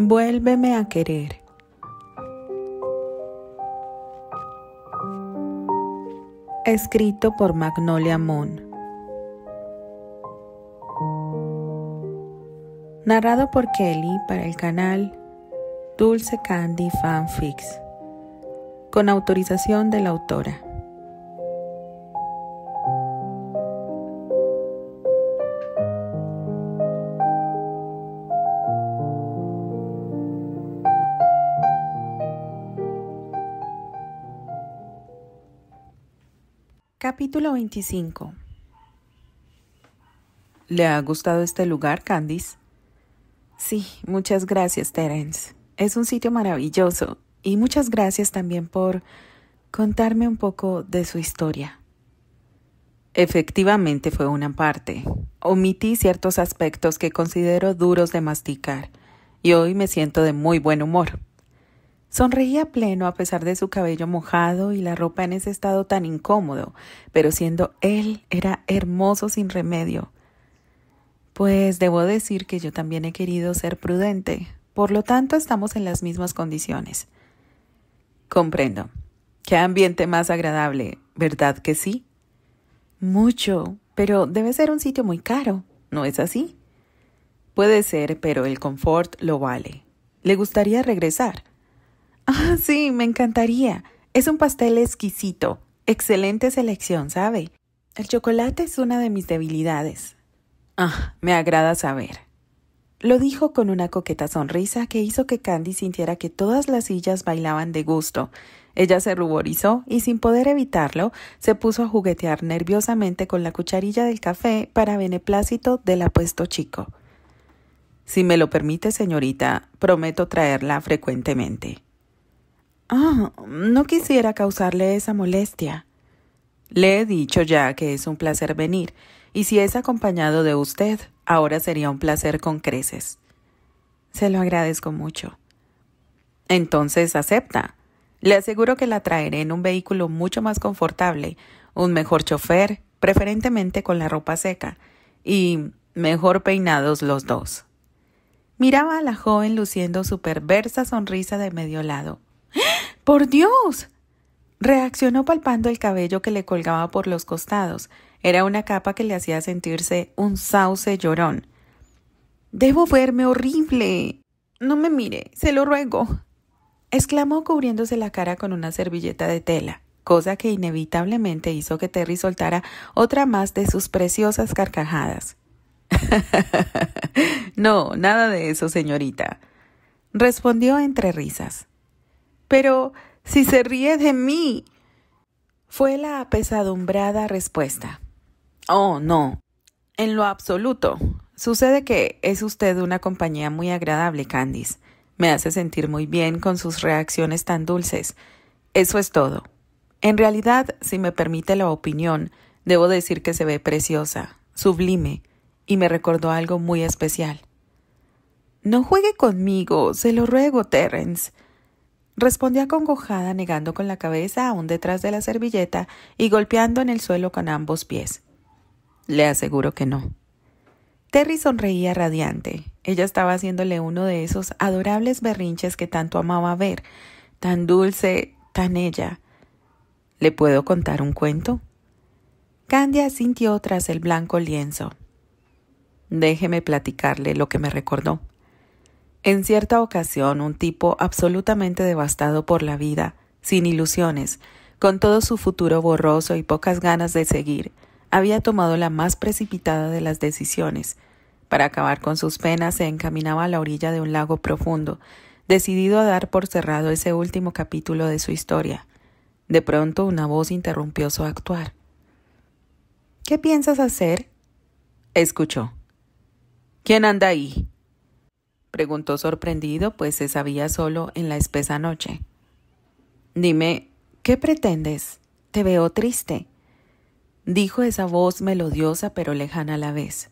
Vuélveme a querer. Escrito por Magnolia Moon. Narrado por Kelly para el canal Dulce Candy Fanfics. Con autorización de la autora. Capítulo 25 ¿Le ha gustado este lugar, Candice? Sí, muchas gracias, Terence. Es un sitio maravilloso y muchas gracias también por contarme un poco de su historia. Efectivamente fue una parte. Omití ciertos aspectos que considero duros de masticar y hoy me siento de muy buen humor. Sonreía pleno a pesar de su cabello mojado y la ropa en ese estado tan incómodo, pero siendo él era hermoso sin remedio. Pues debo decir que yo también he querido ser prudente, por lo tanto estamos en las mismas condiciones. Comprendo. Qué ambiente más agradable, ¿verdad que sí? Mucho, pero debe ser un sitio muy caro, ¿no es así? Puede ser, pero el confort lo vale. Le gustaría regresar. Ah, sí, me encantaría. Es un pastel exquisito. Excelente selección, ¿sabe? El chocolate es una de mis debilidades. Ah, me agrada saber. Lo dijo con una coqueta sonrisa que hizo que Candy sintiera que todas las sillas bailaban de gusto. Ella se ruborizó y sin poder evitarlo, se puso a juguetear nerviosamente con la cucharilla del café para beneplácito del apuesto chico. Si me lo permite, señorita, prometo traerla frecuentemente. Ah, no quisiera causarle esa molestia. Le he dicho ya que es un placer venir, y si es acompañado de usted, ahora sería un placer con creces. Se lo agradezco mucho. Entonces acepta. Le aseguro que la traeré en un vehículo mucho más confortable, un mejor chofer, preferentemente con la ropa seca, y mejor peinados los dos. Miraba a la joven luciendo su perversa sonrisa de medio lado. ¡Por Dios! Reaccionó palpando el cabello que le colgaba por los costados. Era una capa que le hacía sentirse un sauce llorón. Debo verme horrible. No me mire, se lo ruego. exclamó cubriéndose la cara con una servilleta de tela, cosa que inevitablemente hizo que Terry soltara otra más de sus preciosas carcajadas. no, nada de eso, señorita, respondió entre risas. Pero si se ríe de mí, fue la apesadumbrada respuesta. Oh, no, en lo absoluto. Sucede que es usted una compañía muy agradable, Candice. Me hace sentir muy bien con sus reacciones tan dulces. Eso es todo. En realidad, si me permite la opinión, debo decir que se ve preciosa, sublime, y me recordó algo muy especial. No juegue conmigo, se lo ruego, Terence. Respondía acongojada, negando con la cabeza aún detrás de la servilleta y golpeando en el suelo con ambos pies. Le aseguro que no. Terry sonreía radiante. Ella estaba haciéndole uno de esos adorables berrinches que tanto amaba ver, tan dulce, tan ella. ¿Le puedo contar un cuento? Candia sintió tras el blanco lienzo. Déjeme platicarle lo que me recordó. En cierta ocasión, un tipo absolutamente devastado por la vida, sin ilusiones, con todo su futuro borroso y pocas ganas de seguir, había tomado la más precipitada de las decisiones. Para acabar con sus penas se encaminaba a la orilla de un lago profundo, decidido a dar por cerrado ese último capítulo de su historia. De pronto una voz interrumpió su actuar. ¿Qué piensas hacer? escuchó. ¿Quién anda ahí? preguntó sorprendido, pues se sabía solo en la espesa noche. Dime, ¿qué pretendes? Te veo triste, dijo esa voz melodiosa pero lejana a la vez.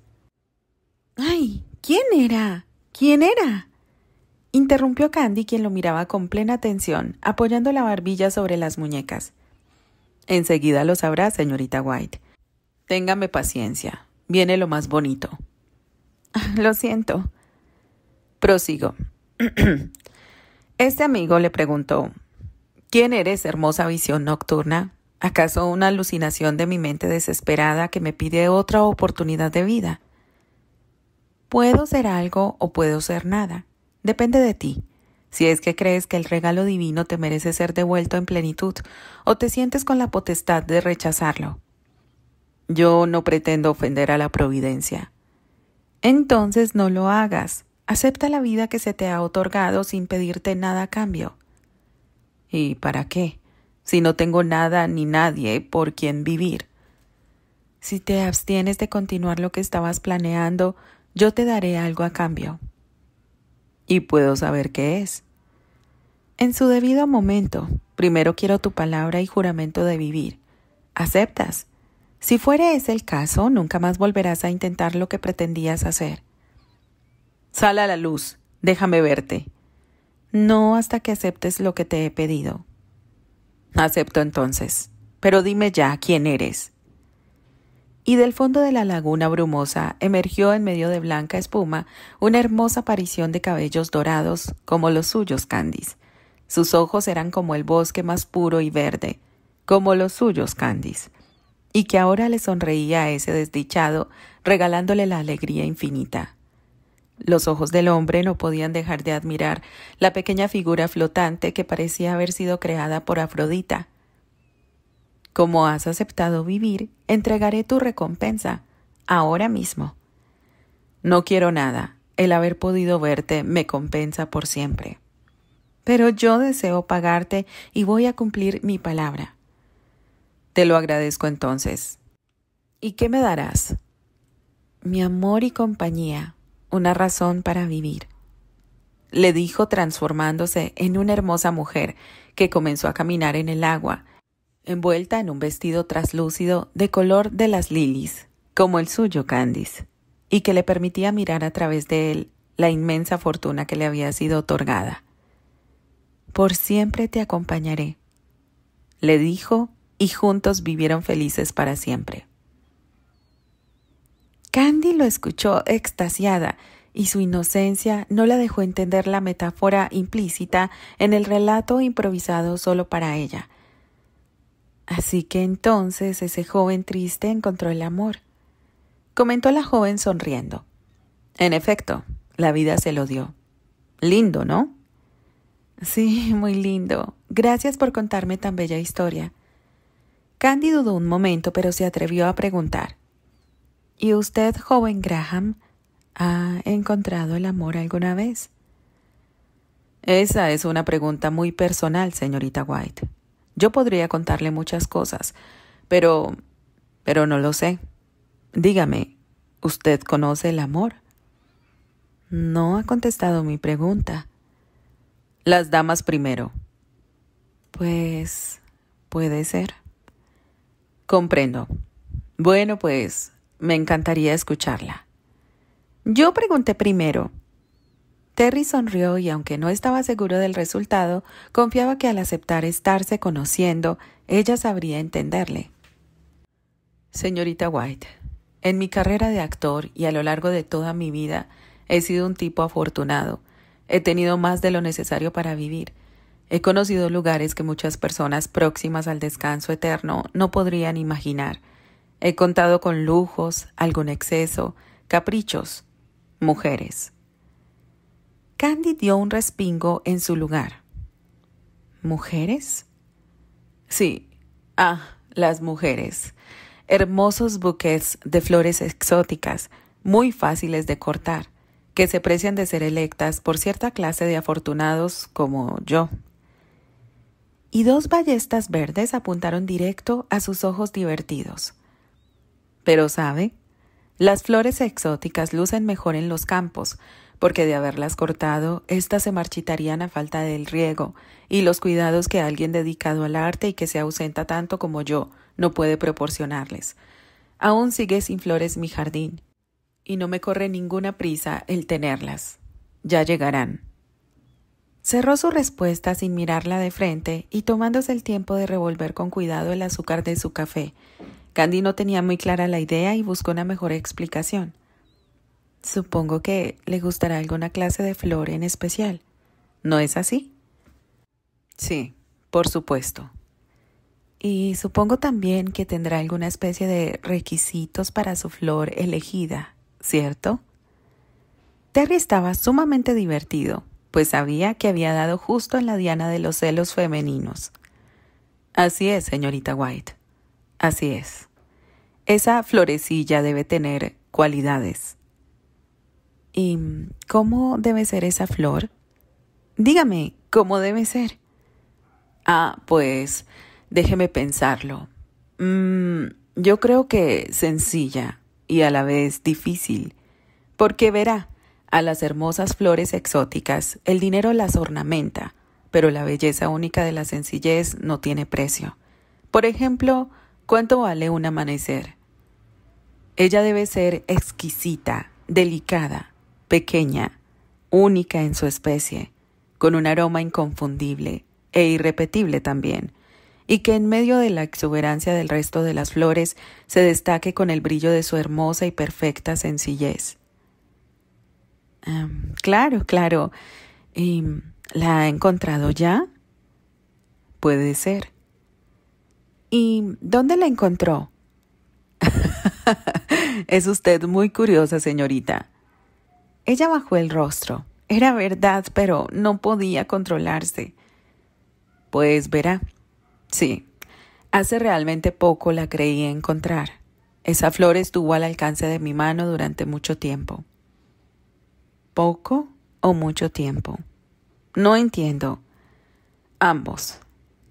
¡Ay! ¿Quién era? ¿Quién era? Interrumpió Candy, quien lo miraba con plena atención, apoyando la barbilla sobre las muñecas. Enseguida lo sabrá, señorita White. Téngame paciencia. Viene lo más bonito. Lo siento, Prosigo. Este amigo le preguntó, ¿quién eres, hermosa visión nocturna? ¿Acaso una alucinación de mi mente desesperada que me pide otra oportunidad de vida? Puedo ser algo o puedo ser nada. Depende de ti. Si es que crees que el regalo divino te merece ser devuelto en plenitud o te sientes con la potestad de rechazarlo. Yo no pretendo ofender a la providencia. Entonces no lo hagas. Acepta la vida que se te ha otorgado sin pedirte nada a cambio. ¿Y para qué? Si no tengo nada ni nadie por quien vivir. Si te abstienes de continuar lo que estabas planeando, yo te daré algo a cambio. Y puedo saber qué es. En su debido momento, primero quiero tu palabra y juramento de vivir. ¿Aceptas? Si fuere ese el caso, nunca más volverás a intentar lo que pretendías hacer. Sala a la luz, déjame verte. No hasta que aceptes lo que te he pedido. Acepto entonces, pero dime ya quién eres. Y del fondo de la laguna brumosa emergió en medio de blanca espuma una hermosa aparición de cabellos dorados como los suyos, Candice. Sus ojos eran como el bosque más puro y verde, como los suyos, Candice, y que ahora le sonreía a ese desdichado, regalándole la alegría infinita. Los ojos del hombre no podían dejar de admirar la pequeña figura flotante que parecía haber sido creada por Afrodita. Como has aceptado vivir, entregaré tu recompensa, ahora mismo. No quiero nada, el haber podido verte me compensa por siempre. Pero yo deseo pagarte y voy a cumplir mi palabra. Te lo agradezco entonces. ¿Y qué me darás? Mi amor y compañía, una razón para vivir. Le dijo transformándose en una hermosa mujer que comenzó a caminar en el agua, envuelta en un vestido traslúcido de color de las lilies, como el suyo Candice, y que le permitía mirar a través de él la inmensa fortuna que le había sido otorgada. Por siempre te acompañaré, le dijo, y juntos vivieron felices para siempre. Candy lo escuchó extasiada, y su inocencia no la dejó entender la metáfora implícita en el relato improvisado solo para ella. Así que entonces ese joven triste encontró el amor. Comentó la joven sonriendo. En efecto, la vida se lo dio. Lindo, ¿no? Sí, muy lindo. Gracias por contarme tan bella historia. Candy dudó un momento, pero se atrevió a preguntar. ¿Y usted, joven Graham, ha encontrado el amor alguna vez? Esa es una pregunta muy personal, señorita White. Yo podría contarle muchas cosas, pero... pero no lo sé. Dígame, ¿usted conoce el amor? No ha contestado mi pregunta. Las damas primero. Pues... puede ser. Comprendo. Bueno, pues me encantaría escucharla. Yo pregunté primero. Terry sonrió y aunque no estaba seguro del resultado, confiaba que al aceptar estarse conociendo, ella sabría entenderle. Señorita White, en mi carrera de actor y a lo largo de toda mi vida he sido un tipo afortunado. He tenido más de lo necesario para vivir. He conocido lugares que muchas personas próximas al descanso eterno no podrían imaginar. He contado con lujos, algún exceso, caprichos, mujeres. Candy dio un respingo en su lugar. ¿Mujeres? Sí. Ah, las mujeres. Hermosos buquets de flores exóticas, muy fáciles de cortar, que se precian de ser electas por cierta clase de afortunados como yo. Y dos ballestas verdes apuntaron directo a sus ojos divertidos. Pero sabe, las flores exóticas lucen mejor en los campos, porque de haberlas cortado, éstas se marchitarían a falta del riego y los cuidados que alguien dedicado al arte y que se ausenta tanto como yo no puede proporcionarles. Aún sigue sin flores mi jardín, y no me corre ninguna prisa el tenerlas. Ya llegarán. Cerró su respuesta sin mirarla de frente y tomándose el tiempo de revolver con cuidado el azúcar de su café, Candy no tenía muy clara la idea y buscó una mejor explicación. Supongo que le gustará alguna clase de flor en especial. ¿No es así? Sí, por supuesto. Y supongo también que tendrá alguna especie de requisitos para su flor elegida, ¿cierto? Terry estaba sumamente divertido, pues sabía que había dado justo en la diana de los celos femeninos. Así es, señorita White. Así es. Esa florecilla debe tener cualidades. ¿Y cómo debe ser esa flor? Dígame, ¿cómo debe ser? Ah, pues déjeme pensarlo. Mm, yo creo que sencilla y a la vez difícil, porque verá, a las hermosas flores exóticas el dinero las ornamenta, pero la belleza única de la sencillez no tiene precio. Por ejemplo, ¿Cuánto vale un amanecer? Ella debe ser exquisita, delicada, pequeña, única en su especie, con un aroma inconfundible e irrepetible también, y que en medio de la exuberancia del resto de las flores se destaque con el brillo de su hermosa y perfecta sencillez. Em, claro, claro. ¿Y em, la ha encontrado ya? Puede ser. ¿Y dónde la encontró? es usted muy curiosa, señorita. Ella bajó el rostro. Era verdad, pero no podía controlarse. Pues verá. Sí, hace realmente poco la creí encontrar. Esa flor estuvo al alcance de mi mano durante mucho tiempo. ¿Poco o mucho tiempo? No entiendo. Ambos.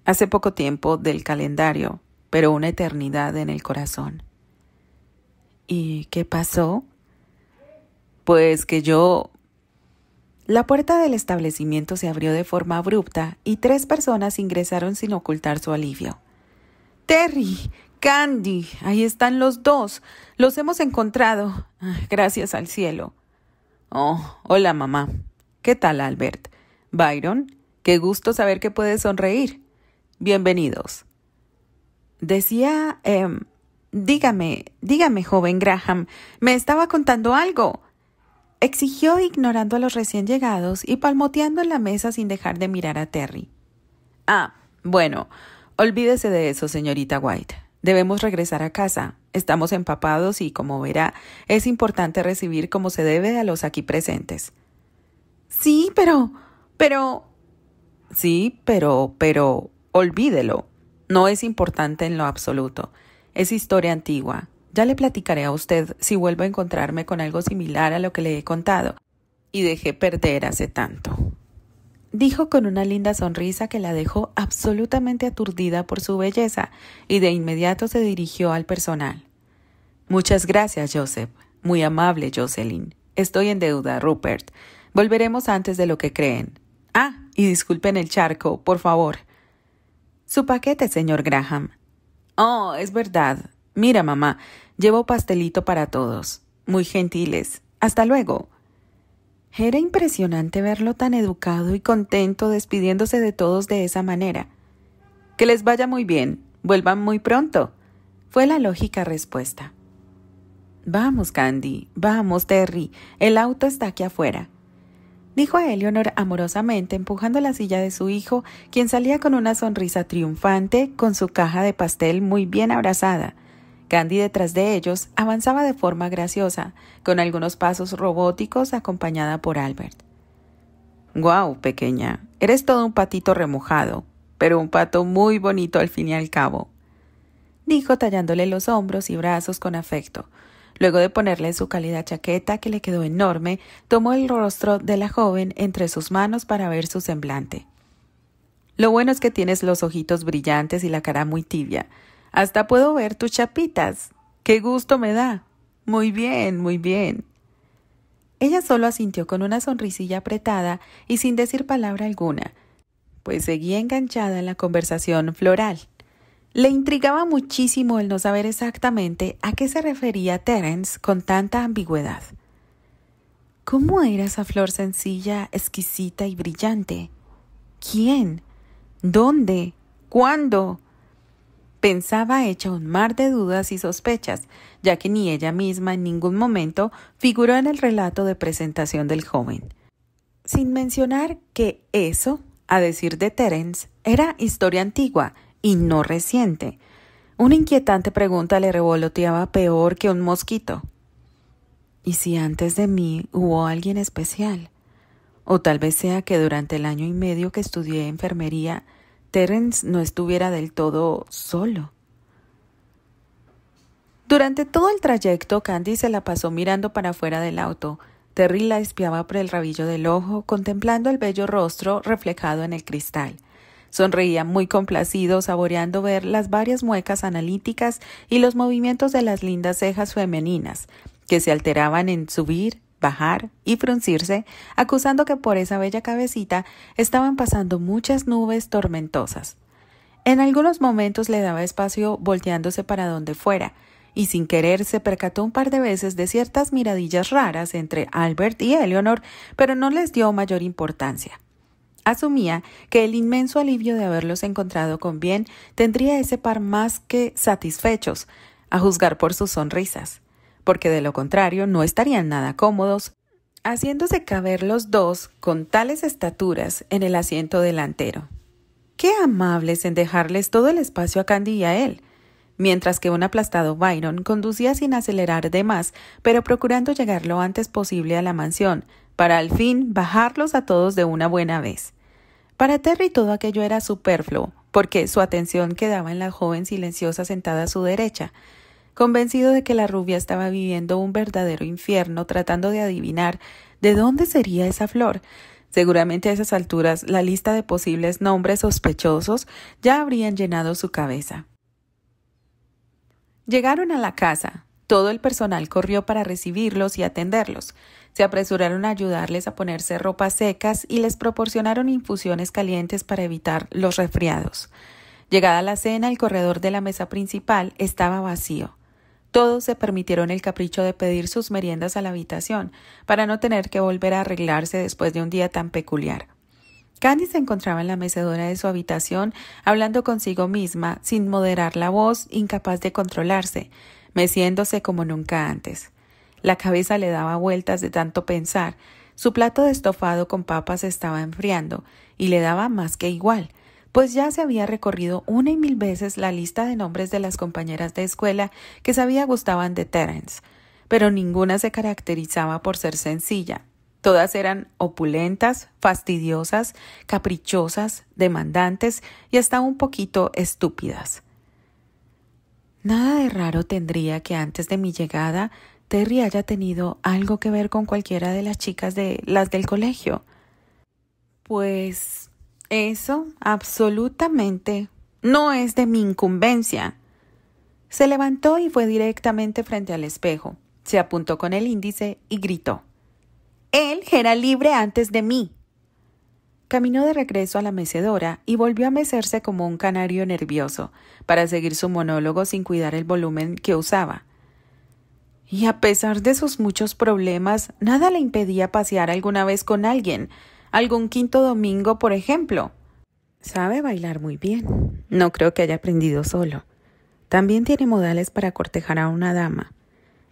Hace poco tiempo del calendario, pero una eternidad en el corazón. ¿Y qué pasó? Pues que yo... La puerta del establecimiento se abrió de forma abrupta y tres personas ingresaron sin ocultar su alivio. Terry, Candy, ahí están los dos. Los hemos encontrado. Ah, gracias al cielo. Oh, hola mamá. ¿Qué tal, Albert? Byron, qué gusto saber que puedes sonreír. Bienvenidos. Decía, eh, dígame, dígame, joven Graham, me estaba contando algo. Exigió ignorando a los recién llegados y palmoteando en la mesa sin dejar de mirar a Terry. Ah, bueno, olvídese de eso, señorita White. Debemos regresar a casa. Estamos empapados y, como verá, es importante recibir como se debe a los aquí presentes. Sí, pero... pero... Sí, pero... pero... Olvídelo. No es importante en lo absoluto. Es historia antigua. Ya le platicaré a usted si vuelvo a encontrarme con algo similar a lo que le he contado. Y dejé perder hace tanto. Dijo con una linda sonrisa que la dejó absolutamente aturdida por su belleza y de inmediato se dirigió al personal. Muchas gracias, Joseph. Muy amable, Jocelyn. Estoy en deuda, Rupert. Volveremos antes de lo que creen. Ah, y disculpen el charco, por favor. Su paquete, señor Graham. Oh, es verdad. Mira, mamá, llevo pastelito para todos. Muy gentiles. Hasta luego. Era impresionante verlo tan educado y contento despidiéndose de todos de esa manera. Que les vaya muy bien. Vuelvan muy pronto. Fue la lógica respuesta. Vamos, Candy. Vamos, Terry. El auto está aquí afuera dijo a Eleonor amorosamente empujando la silla de su hijo, quien salía con una sonrisa triunfante, con su caja de pastel muy bien abrazada. Candy detrás de ellos avanzaba de forma graciosa, con algunos pasos robóticos acompañada por Albert. Guau, pequeña, eres todo un patito remojado, pero un pato muy bonito al fin y al cabo, dijo tallándole los hombros y brazos con afecto, Luego de ponerle su cálida chaqueta, que le quedó enorme, tomó el rostro de la joven entre sus manos para ver su semblante. Lo bueno es que tienes los ojitos brillantes y la cara muy tibia. Hasta puedo ver tus chapitas. ¡Qué gusto me da! Muy bien, muy bien. Ella solo asintió con una sonrisilla apretada y sin decir palabra alguna, pues seguía enganchada en la conversación floral. Le intrigaba muchísimo el no saber exactamente a qué se refería Terence con tanta ambigüedad. ¿Cómo era esa flor sencilla, exquisita y brillante? ¿Quién? ¿Dónde? ¿Cuándo? Pensaba hecha un mar de dudas y sospechas, ya que ni ella misma en ningún momento figuró en el relato de presentación del joven. Sin mencionar que eso, a decir de Terence, era historia antigua, y no reciente. Una inquietante pregunta le revoloteaba peor que un mosquito. ¿Y si antes de mí hubo alguien especial? O tal vez sea que durante el año y medio que estudié enfermería, Terence no estuviera del todo solo. Durante todo el trayecto, Candy se la pasó mirando para afuera del auto. Terry la espiaba por el rabillo del ojo, contemplando el bello rostro reflejado en el cristal. Sonreía muy complacido, saboreando ver las varias muecas analíticas y los movimientos de las lindas cejas femeninas, que se alteraban en subir, bajar y fruncirse, acusando que por esa bella cabecita estaban pasando muchas nubes tormentosas. En algunos momentos le daba espacio volteándose para donde fuera, y sin querer se percató un par de veces de ciertas miradillas raras entre Albert y Eleanor, pero no les dio mayor importancia. Asumía que el inmenso alivio de haberlos encontrado con bien tendría ese par más que satisfechos, a juzgar por sus sonrisas, porque de lo contrario no estarían nada cómodos, haciéndose caber los dos con tales estaturas en el asiento delantero. Qué amables en dejarles todo el espacio a Candy y a él, mientras que un aplastado Byron conducía sin acelerar de más, pero procurando llegar lo antes posible a la mansión, para al fin bajarlos a todos de una buena vez. Para Terry todo aquello era superfluo, porque su atención quedaba en la joven silenciosa sentada a su derecha, convencido de que la rubia estaba viviendo un verdadero infierno tratando de adivinar de dónde sería esa flor. Seguramente a esas alturas la lista de posibles nombres sospechosos ya habrían llenado su cabeza. Llegaron a la casa, todo el personal corrió para recibirlos y atenderlos. Se apresuraron a ayudarles a ponerse ropas secas y les proporcionaron infusiones calientes para evitar los resfriados. Llegada la cena, el corredor de la mesa principal estaba vacío. Todos se permitieron el capricho de pedir sus meriendas a la habitación, para no tener que volver a arreglarse después de un día tan peculiar. Candy se encontraba en la mecedora de su habitación, hablando consigo misma, sin moderar la voz, incapaz de controlarse meciéndose como nunca antes. La cabeza le daba vueltas de tanto pensar, su plato de estofado con papas estaba enfriando, y le daba más que igual, pues ya se había recorrido una y mil veces la lista de nombres de las compañeras de escuela que sabía gustaban de Terence, pero ninguna se caracterizaba por ser sencilla. Todas eran opulentas, fastidiosas, caprichosas, demandantes y hasta un poquito estúpidas. Nada de raro tendría que antes de mi llegada Terry haya tenido algo que ver con cualquiera de las chicas de las del colegio. Pues eso absolutamente no es de mi incumbencia. Se levantó y fue directamente frente al espejo. Se apuntó con el índice y gritó. Él era libre antes de mí. Caminó de regreso a la mecedora y volvió a mecerse como un canario nervioso, para seguir su monólogo sin cuidar el volumen que usaba. Y a pesar de sus muchos problemas, nada le impedía pasear alguna vez con alguien, algún quinto domingo, por ejemplo. Sabe bailar muy bien. No creo que haya aprendido solo. También tiene modales para cortejar a una dama.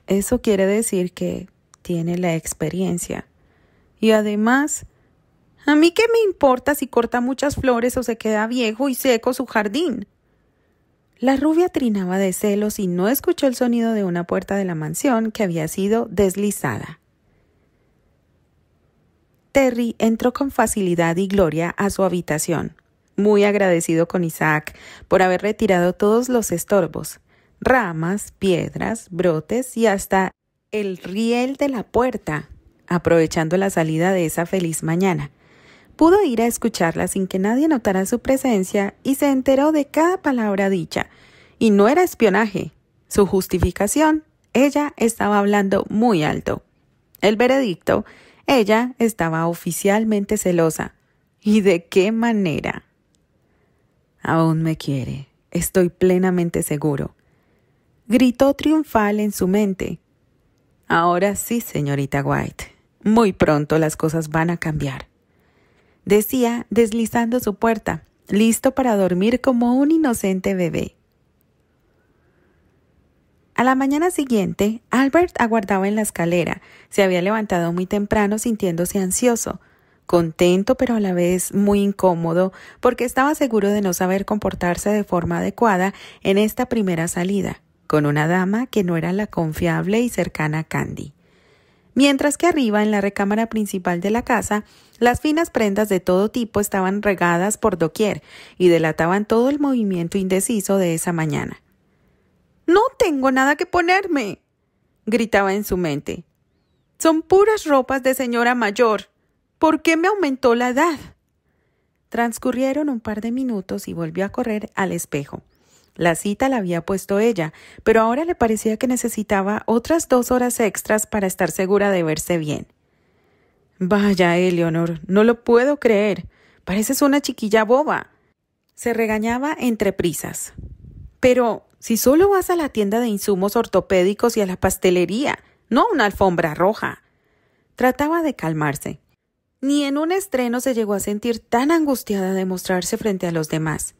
Eso quiere decir que tiene la experiencia. Y además, a mí qué me importa si corta muchas flores o se queda viejo y seco su jardín. La rubia trinaba de celos y no escuchó el sonido de una puerta de la mansión que había sido deslizada. Terry entró con facilidad y gloria a su habitación, muy agradecido con Isaac por haber retirado todos los estorbos, ramas, piedras, brotes y hasta el riel de la puerta, aprovechando la salida de esa feliz mañana, Pudo ir a escucharla sin que nadie notara su presencia y se enteró de cada palabra dicha. Y no era espionaje. Su justificación, ella estaba hablando muy alto. El veredicto, ella estaba oficialmente celosa. ¿Y de qué manera? Aún me quiere, estoy plenamente seguro. Gritó triunfal en su mente. Ahora sí, señorita White. Muy pronto las cosas van a cambiar decía, deslizando su puerta, listo para dormir como un inocente bebé. A la mañana siguiente, Albert aguardaba en la escalera. Se había levantado muy temprano sintiéndose ansioso, contento pero a la vez muy incómodo, porque estaba seguro de no saber comportarse de forma adecuada en esta primera salida, con una dama que no era la confiable y cercana Candy mientras que arriba, en la recámara principal de la casa, las finas prendas de todo tipo estaban regadas por doquier y delataban todo el movimiento indeciso de esa mañana. No tengo nada que ponerme, gritaba en su mente. Son puras ropas de señora mayor. ¿Por qué me aumentó la edad? Transcurrieron un par de minutos y volvió a correr al espejo. La cita la había puesto ella, pero ahora le parecía que necesitaba otras dos horas extras para estar segura de verse bien. Vaya, Eleonor, no lo puedo creer. Pareces una chiquilla boba. Se regañaba entre prisas. Pero si solo vas a la tienda de insumos ortopédicos y a la pastelería, no a una alfombra roja. Trataba de calmarse. Ni en un estreno se llegó a sentir tan angustiada de mostrarse frente a los demás.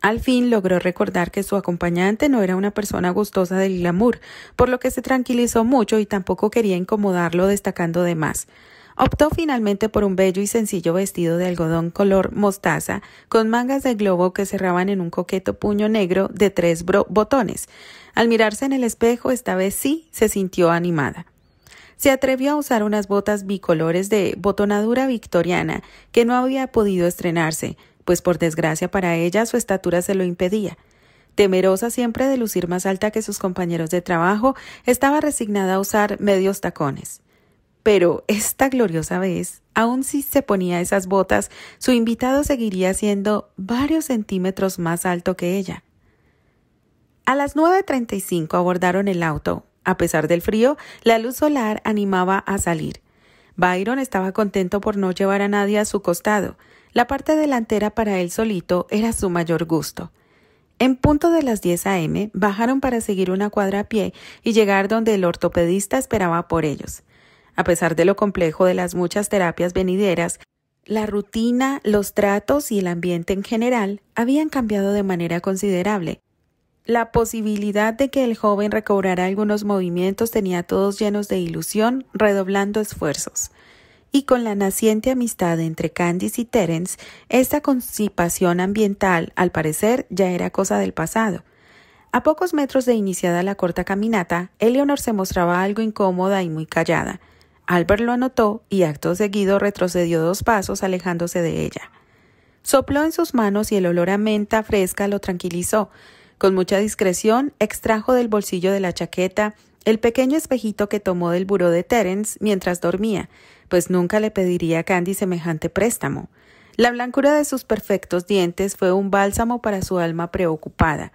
Al fin logró recordar que su acompañante no era una persona gustosa del glamour, por lo que se tranquilizó mucho y tampoco quería incomodarlo destacando de más. Optó finalmente por un bello y sencillo vestido de algodón color mostaza, con mangas de globo que cerraban en un coqueto puño negro de tres botones. Al mirarse en el espejo, esta vez sí se sintió animada. Se atrevió a usar unas botas bicolores de botonadura victoriana que no había podido estrenarse, pues por desgracia para ella su estatura se lo impedía. Temerosa siempre de lucir más alta que sus compañeros de trabajo, estaba resignada a usar medios tacones. Pero esta gloriosa vez, aun si se ponía esas botas, su invitado seguiría siendo varios centímetros más alto que ella. A las 9.35 abordaron el auto. A pesar del frío, la luz solar animaba a salir. Byron estaba contento por no llevar a nadie a su costado. La parte delantera para él solito era su mayor gusto. En punto de las 10 a.m. bajaron para seguir una cuadra a pie y llegar donde el ortopedista esperaba por ellos. A pesar de lo complejo de las muchas terapias venideras, la rutina, los tratos y el ambiente en general habían cambiado de manera considerable. La posibilidad de que el joven recobrara algunos movimientos tenía a todos llenos de ilusión, redoblando esfuerzos y con la naciente amistad entre Candice y Terence, esta concipación ambiental, al parecer, ya era cosa del pasado. A pocos metros de iniciada la corta caminata, Eleanor se mostraba algo incómoda y muy callada. Albert lo anotó y acto seguido retrocedió dos pasos alejándose de ella. Sopló en sus manos y el olor a menta fresca lo tranquilizó. Con mucha discreción extrajo del bolsillo de la chaqueta el pequeño espejito que tomó del buró de Terence mientras dormía, pues nunca le pediría a Candy semejante préstamo. La blancura de sus perfectos dientes fue un bálsamo para su alma preocupada.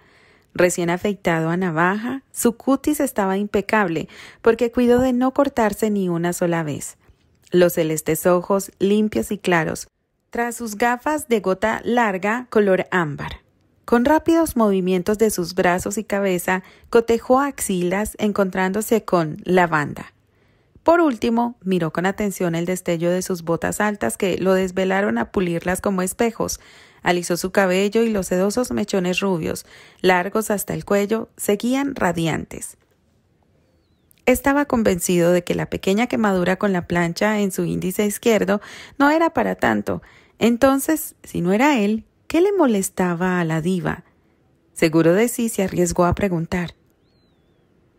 Recién afeitado a navaja, su cutis estaba impecable, porque cuidó de no cortarse ni una sola vez. Los celestes ojos, limpios y claros, tras sus gafas de gota larga color ámbar. Con rápidos movimientos de sus brazos y cabeza, cotejó axilas encontrándose con lavanda. Por último, miró con atención el destello de sus botas altas que lo desvelaron a pulirlas como espejos. Alisó su cabello y los sedosos mechones rubios, largos hasta el cuello, seguían radiantes. Estaba convencido de que la pequeña quemadura con la plancha en su índice izquierdo no era para tanto. Entonces, si no era él, ¿qué le molestaba a la diva? Seguro de sí se arriesgó a preguntar.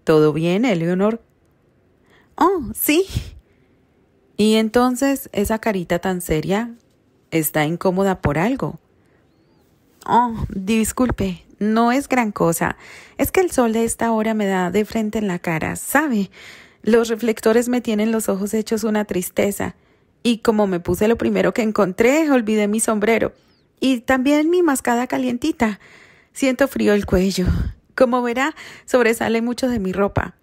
¿Todo bien, Eleonor? oh, sí. Y entonces esa carita tan seria está incómoda por algo. Oh, disculpe, no es gran cosa. Es que el sol de esta hora me da de frente en la cara, ¿sabe? Los reflectores me tienen los ojos hechos una tristeza. Y como me puse lo primero que encontré, olvidé mi sombrero. Y también mi mascada calientita. Siento frío el cuello. Como verá, sobresale mucho de mi ropa.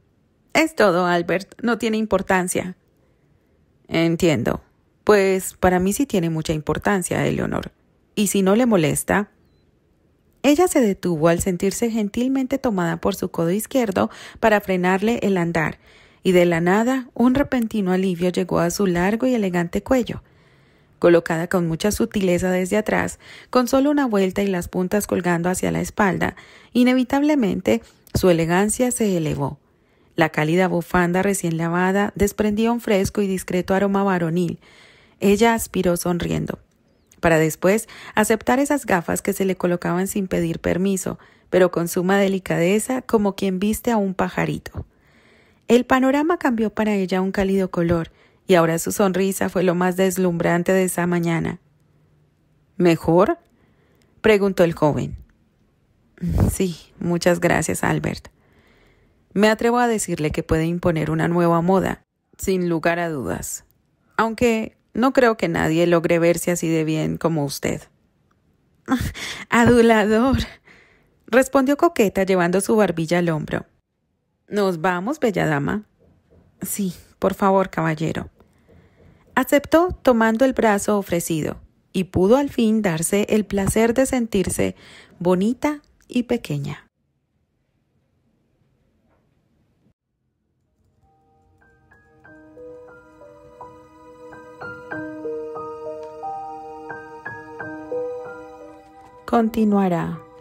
Es todo, Albert, no tiene importancia. Entiendo. Pues para mí sí tiene mucha importancia, Eleonor. Y si no le molesta. Ella se detuvo al sentirse gentilmente tomada por su codo izquierdo para frenarle el andar, y de la nada un repentino alivio llegó a su largo y elegante cuello. Colocada con mucha sutileza desde atrás, con solo una vuelta y las puntas colgando hacia la espalda, inevitablemente su elegancia se elevó. La cálida bufanda recién lavada desprendía un fresco y discreto aroma varonil. Ella aspiró sonriendo, para después aceptar esas gafas que se le colocaban sin pedir permiso, pero con suma delicadeza como quien viste a un pajarito. El panorama cambió para ella un cálido color, y ahora su sonrisa fue lo más deslumbrante de esa mañana. ¿Mejor? preguntó el joven. Sí, muchas gracias, Albert. Me atrevo a decirle que puede imponer una nueva moda, sin lugar a dudas. Aunque no creo que nadie logre verse así de bien como usted. Adulador, respondió Coqueta llevando su barbilla al hombro. ¿Nos vamos, bella dama? Sí, por favor, caballero. Aceptó tomando el brazo ofrecido y pudo al fin darse el placer de sentirse bonita y pequeña. continuará.